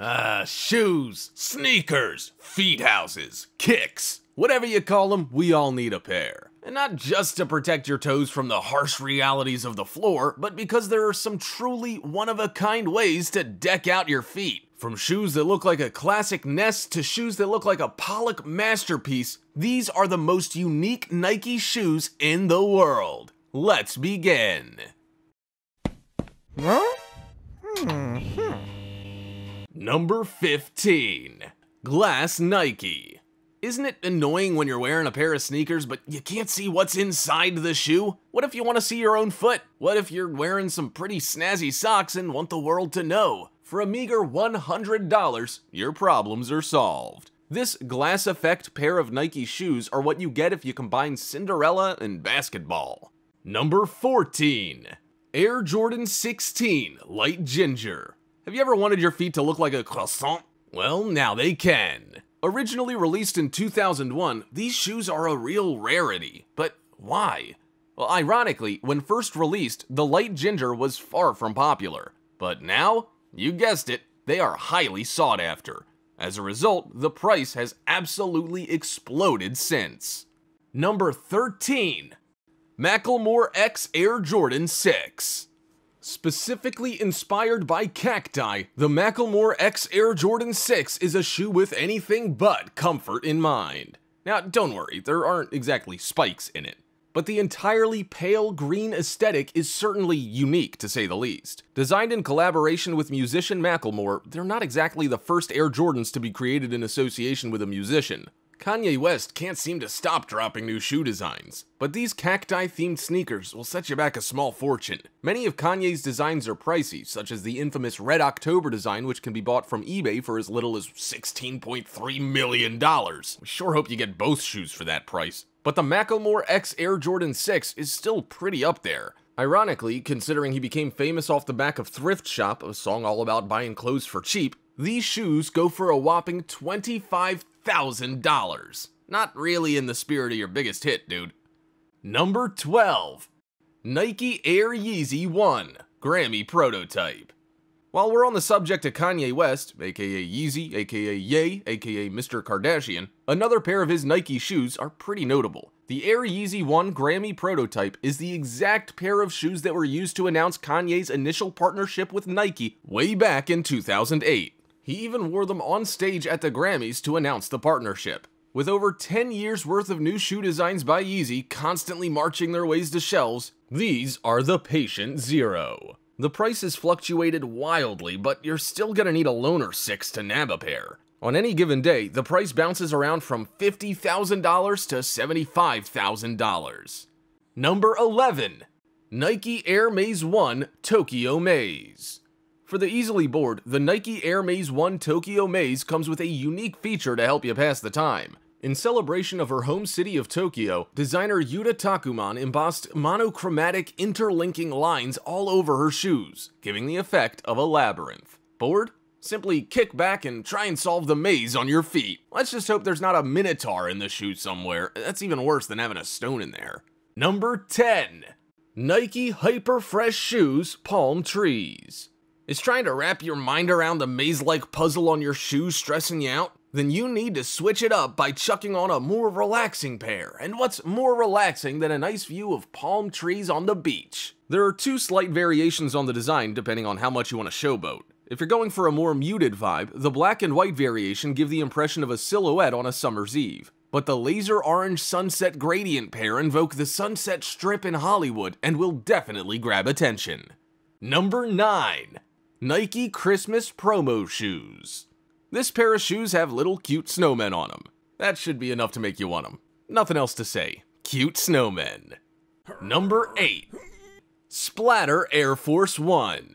Uh, shoes, sneakers, feet houses, kicks, whatever you call them, we all need a pair. And not just to protect your toes from the harsh realities of the floor, but because there are some truly one-of-a-kind ways to deck out your feet. From shoes that look like a classic nest to shoes that look like a Pollock masterpiece, these are the most unique Nike shoes in the world. Let's begin. Huh? Hmm. hmm. Number 15. Glass Nike. Isn't it annoying when you're wearing a pair of sneakers but you can't see what's inside the shoe? What if you want to see your own foot? What if you're wearing some pretty snazzy socks and want the world to know? For a meager $100, your problems are solved. This glass effect pair of Nike shoes are what you get if you combine Cinderella and basketball. Number 14. Air Jordan 16 Light Ginger. Have you ever wanted your feet to look like a croissant? Well, now they can. Originally released in 2001, these shoes are a real rarity. But why? Well, ironically, when first released, the light ginger was far from popular. But now, you guessed it, they are highly sought after. As a result, the price has absolutely exploded since. Number 13 Macklemore X Air Jordan 6. Specifically inspired by cacti, the Macklemore X Air Jordan 6 is a shoe with anything but comfort in mind. Now, don't worry, there aren't exactly spikes in it. But the entirely pale green aesthetic is certainly unique, to say the least. Designed in collaboration with musician Macklemore, they're not exactly the first Air Jordans to be created in association with a musician. Kanye West can't seem to stop dropping new shoe designs, but these cacti-themed sneakers will set you back a small fortune. Many of Kanye's designs are pricey, such as the infamous Red October design which can be bought from eBay for as little as $16.3 million. We sure hope you get both shoes for that price. But the Macklemore X Air Jordan 6 is still pretty up there. Ironically, considering he became famous off the back of Thrift Shop, a song all about buying clothes for cheap, these shoes go for a whopping $25,000. Not really in the spirit of your biggest hit, dude. Number 12. Nike Air Yeezy 1, Grammy Prototype. While we're on the subject of Kanye West, aka Yeezy, aka Ye, aka Mr. Kardashian, another pair of his Nike shoes are pretty notable. The Air Yeezy 1 Grammy prototype is the exact pair of shoes that were used to announce Kanye's initial partnership with Nike way back in 2008. He even wore them on stage at the Grammys to announce the partnership. With over 10 years worth of new shoe designs by Yeezy constantly marching their ways to shelves, these are the Patient Zero. The price has fluctuated wildly, but you're still gonna need a loaner six to nab a pair. On any given day, the price bounces around from $50,000 to $75,000. Number 11, Nike Air Maze 1 Tokyo Maze. For the easily bored, the Nike Air Maze 1 Tokyo Maze comes with a unique feature to help you pass the time. In celebration of her home city of Tokyo, designer Yuta Takuman embossed monochromatic interlinking lines all over her shoes, giving the effect of a labyrinth. Bored? Simply kick back and try and solve the maze on your feet. Let's just hope there's not a minotaur in the shoe somewhere. That's even worse than having a stone in there. Number 10. Nike Hyper Fresh Shoes Palm Trees is trying to wrap your mind around the maze-like puzzle on your shoes stressing you out? Then you need to switch it up by chucking on a more relaxing pair. And what's more relaxing than a nice view of palm trees on the beach? There are two slight variations on the design depending on how much you want to showboat. If you're going for a more muted vibe, the black and white variation give the impression of a silhouette on a summer's eve. But the laser orange sunset gradient pair invoke the sunset strip in Hollywood and will definitely grab attention. Number 9. Nike Christmas Promo Shoes. This pair of shoes have little cute snowmen on them. That should be enough to make you want them. Nothing else to say. Cute snowmen. Number 8. Splatter Air Force One.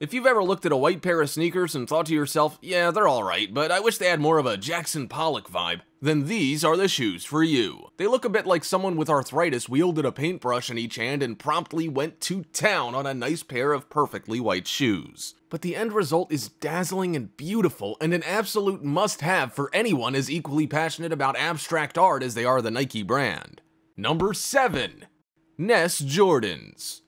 If you've ever looked at a white pair of sneakers and thought to yourself, yeah, they're alright, but I wish they had more of a Jackson Pollock vibe, then these are the shoes for you. They look a bit like someone with arthritis wielded a paintbrush in each hand and promptly went to town on a nice pair of perfectly white shoes. But the end result is dazzling and beautiful, and an absolute must-have for anyone as equally passionate about abstract art as they are the Nike brand. Number 7. Ness Jordans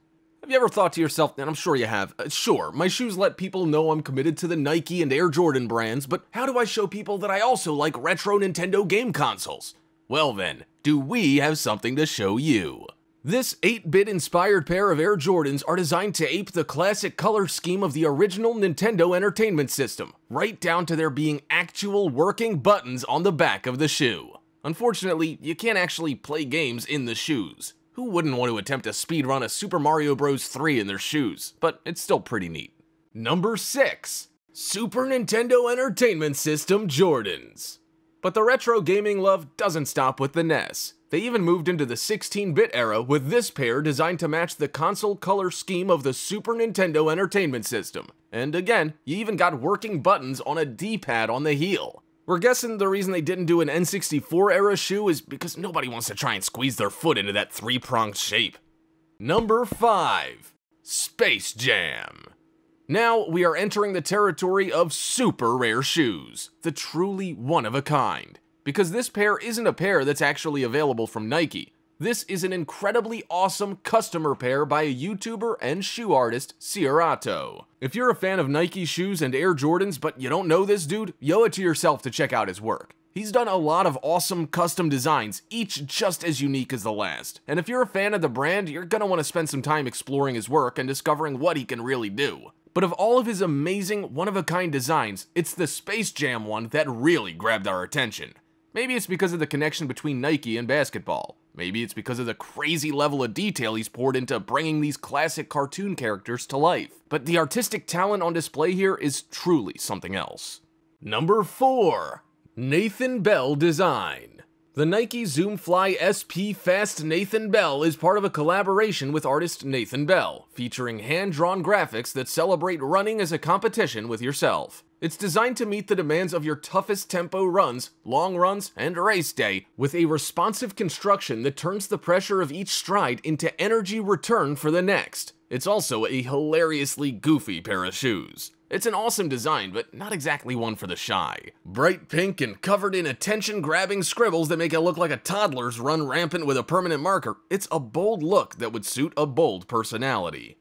have you ever thought to yourself, and I'm sure you have, uh, sure, my shoes let people know I'm committed to the Nike and Air Jordan brands, but how do I show people that I also like retro Nintendo game consoles? Well then, do we have something to show you? This 8-bit inspired pair of Air Jordans are designed to ape the classic color scheme of the original Nintendo Entertainment System, right down to there being actual working buttons on the back of the shoe. Unfortunately, you can't actually play games in the shoes. Who wouldn't want to attempt a speedrun of Super Mario Bros. 3 in their shoes? But it's still pretty neat. Number 6. Super Nintendo Entertainment System Jordans. But the retro gaming love doesn't stop with the NES. They even moved into the 16-bit era with this pair designed to match the console color scheme of the Super Nintendo Entertainment System. And again, you even got working buttons on a D-pad on the heel. We're guessing the reason they didn't do an N64 era shoe is because nobody wants to try and squeeze their foot into that three-pronged shape. Number 5. Space Jam. Now we are entering the territory of super rare shoes, the truly one of a kind. Because this pair isn't a pair that's actually available from Nike. This is an incredibly awesome customer pair by a YouTuber and shoe artist, Ciorato. If you're a fan of Nike shoes and Air Jordans, but you don't know this dude, yo it to yourself to check out his work. He's done a lot of awesome custom designs, each just as unique as the last. And if you're a fan of the brand, you're gonna wanna spend some time exploring his work and discovering what he can really do. But of all of his amazing, one-of-a-kind designs, it's the Space Jam one that really grabbed our attention. Maybe it's because of the connection between Nike and basketball. Maybe it's because of the crazy level of detail he's poured into bringing these classic cartoon characters to life. But the artistic talent on display here is truly something else. Number 4. Nathan Bell Design the Nike Zoom Fly SP Fast Nathan Bell is part of a collaboration with artist Nathan Bell, featuring hand-drawn graphics that celebrate running as a competition with yourself. It's designed to meet the demands of your toughest tempo runs, long runs, and race day, with a responsive construction that turns the pressure of each stride into energy return for the next. It's also a hilariously goofy pair of shoes. It's an awesome design, but not exactly one for the shy. Bright pink and covered in attention-grabbing scribbles that make it look like a toddler's run rampant with a permanent marker, it's a bold look that would suit a bold personality.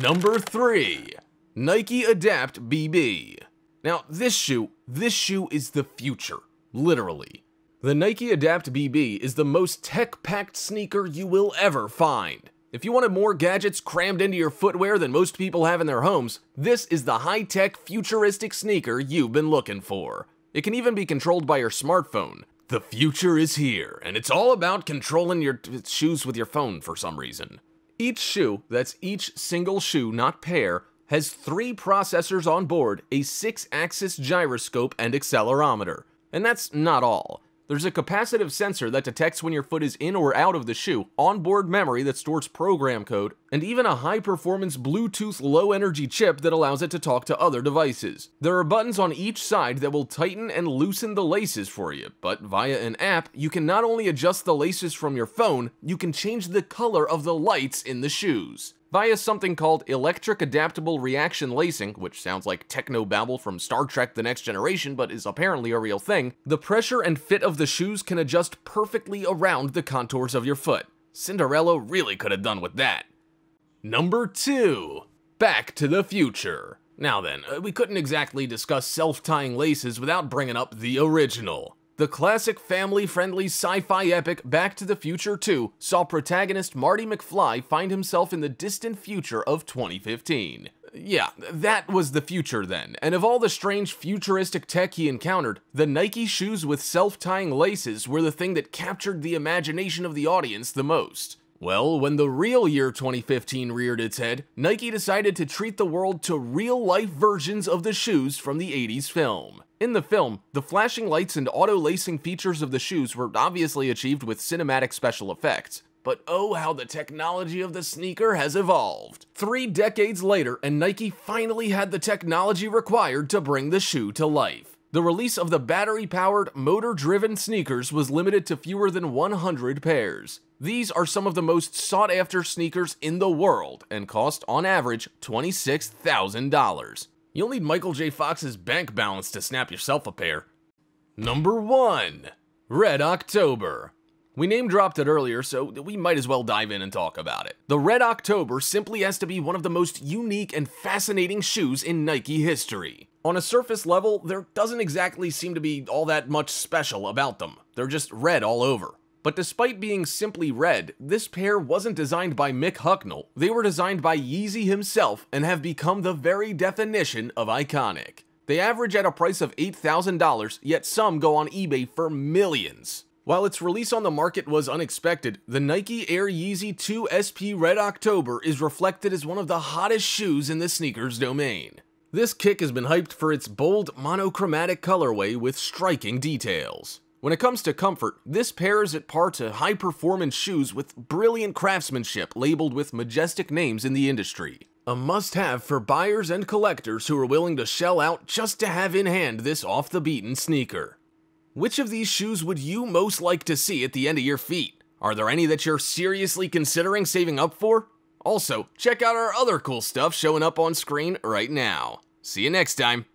Number 3. Nike Adapt BB. Now, this shoe, this shoe is the future, literally. The Nike Adapt BB is the most tech-packed sneaker you will ever find. If you wanted more gadgets crammed into your footwear than most people have in their homes, this is the high-tech, futuristic sneaker you've been looking for. It can even be controlled by your smartphone. The future is here, and it's all about controlling your shoes with your phone for some reason. Each shoe, that's each single shoe, not pair, has three processors on board, a six-axis gyroscope, and accelerometer. And that's not all. There's a capacitive sensor that detects when your foot is in or out of the shoe, onboard memory that stores program code, and even a high-performance Bluetooth low-energy chip that allows it to talk to other devices. There are buttons on each side that will tighten and loosen the laces for you, but via an app, you can not only adjust the laces from your phone, you can change the color of the lights in the shoes via something called electric adaptable reaction lacing, which sounds like techno babble from Star Trek The Next Generation but is apparently a real thing, the pressure and fit of the shoes can adjust perfectly around the contours of your foot. Cinderella really could have done with that. Number 2. Back to the Future. Now then, uh, we couldn't exactly discuss self-tying laces without bringing up the original. The classic family-friendly sci-fi epic Back to the Future 2 saw protagonist Marty McFly find himself in the distant future of 2015. Yeah, that was the future then, and of all the strange futuristic tech he encountered, the Nike shoes with self-tying laces were the thing that captured the imagination of the audience the most. Well, when the real year 2015 reared its head, Nike decided to treat the world to real-life versions of the shoes from the 80s film. In the film, the flashing lights and auto-lacing features of the shoes were obviously achieved with cinematic special effects, but oh how the technology of the sneaker has evolved. Three decades later, and Nike finally had the technology required to bring the shoe to life. The release of the battery-powered, motor-driven sneakers was limited to fewer than 100 pairs. These are some of the most sought-after sneakers in the world and cost, on average, $26,000. You'll need Michael J. Fox's bank balance to snap yourself a pair. Number 1. Red October we name dropped it earlier, so we might as well dive in and talk about it. The Red October simply has to be one of the most unique and fascinating shoes in Nike history. On a surface level, there doesn't exactly seem to be all that much special about them. They're just red all over. But despite being simply red, this pair wasn't designed by Mick Hucknall. They were designed by Yeezy himself and have become the very definition of iconic. They average at a price of $8,000, yet some go on eBay for millions. While its release on the market was unexpected, the Nike Air Yeezy 2 SP Red October is reflected as one of the hottest shoes in the sneakers domain. This kick has been hyped for its bold monochromatic colorway with striking details. When it comes to comfort, this pairs at par to high-performance shoes with brilliant craftsmanship labeled with majestic names in the industry. A must-have for buyers and collectors who are willing to shell out just to have in hand this off-the-beaten sneaker. Which of these shoes would you most like to see at the end of your feet? Are there any that you're seriously considering saving up for? Also, check out our other cool stuff showing up on screen right now. See you next time.